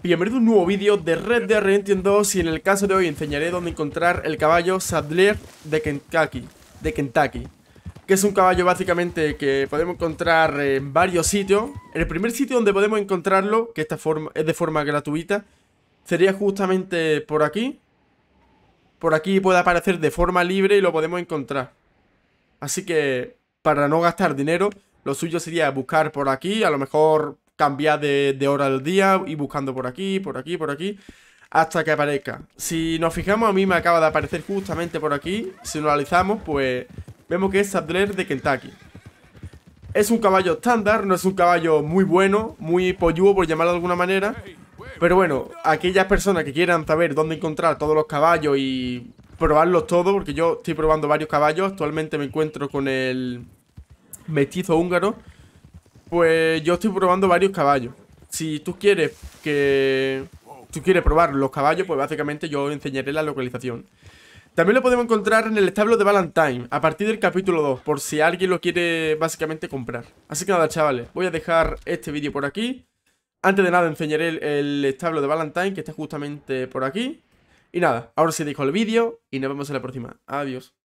Bienvenidos a un nuevo vídeo de Red Dead Redemption 2 y en el caso de hoy enseñaré dónde encontrar el caballo Sadler de Kentucky, de Kentucky que es un caballo básicamente que podemos encontrar en varios sitios. El primer sitio donde podemos encontrarlo, que esta forma, es de forma gratuita, sería justamente por aquí. Por aquí puede aparecer de forma libre y lo podemos encontrar. Así que para no gastar dinero, lo suyo sería buscar por aquí, a lo mejor cambiar de, hora al día, ir buscando por aquí, por aquí, por aquí, hasta que aparezca. Si nos fijamos, a mí me acaba de aparecer justamente por aquí. Si lo analizamos, pues vemos que es Sadler de Kentucky. Es un caballo estándar, no es un caballo muy bueno, muy polluo por llamarlo de alguna manera. Pero bueno, aquellas personas que quieran saber dónde encontrar todos los caballos y probarlos todos, porque yo estoy probando varios caballos, actualmente me encuentro con el mestizo húngaro, pues yo estoy probando varios caballos. Si tú quieres que... Tú quieres probar los caballos, pues básicamente yo enseñaré la localización. También lo podemos encontrar en el establo de Valentine, a partir del capítulo 2, por si alguien lo quiere básicamente comprar. Así que nada, chavales, voy a dejar este vídeo por aquí. Antes de nada, enseñaré el, el establo de Valentine, que está justamente por aquí. Y nada, ahora sí dejo el vídeo y nos vemos en la próxima. Adiós.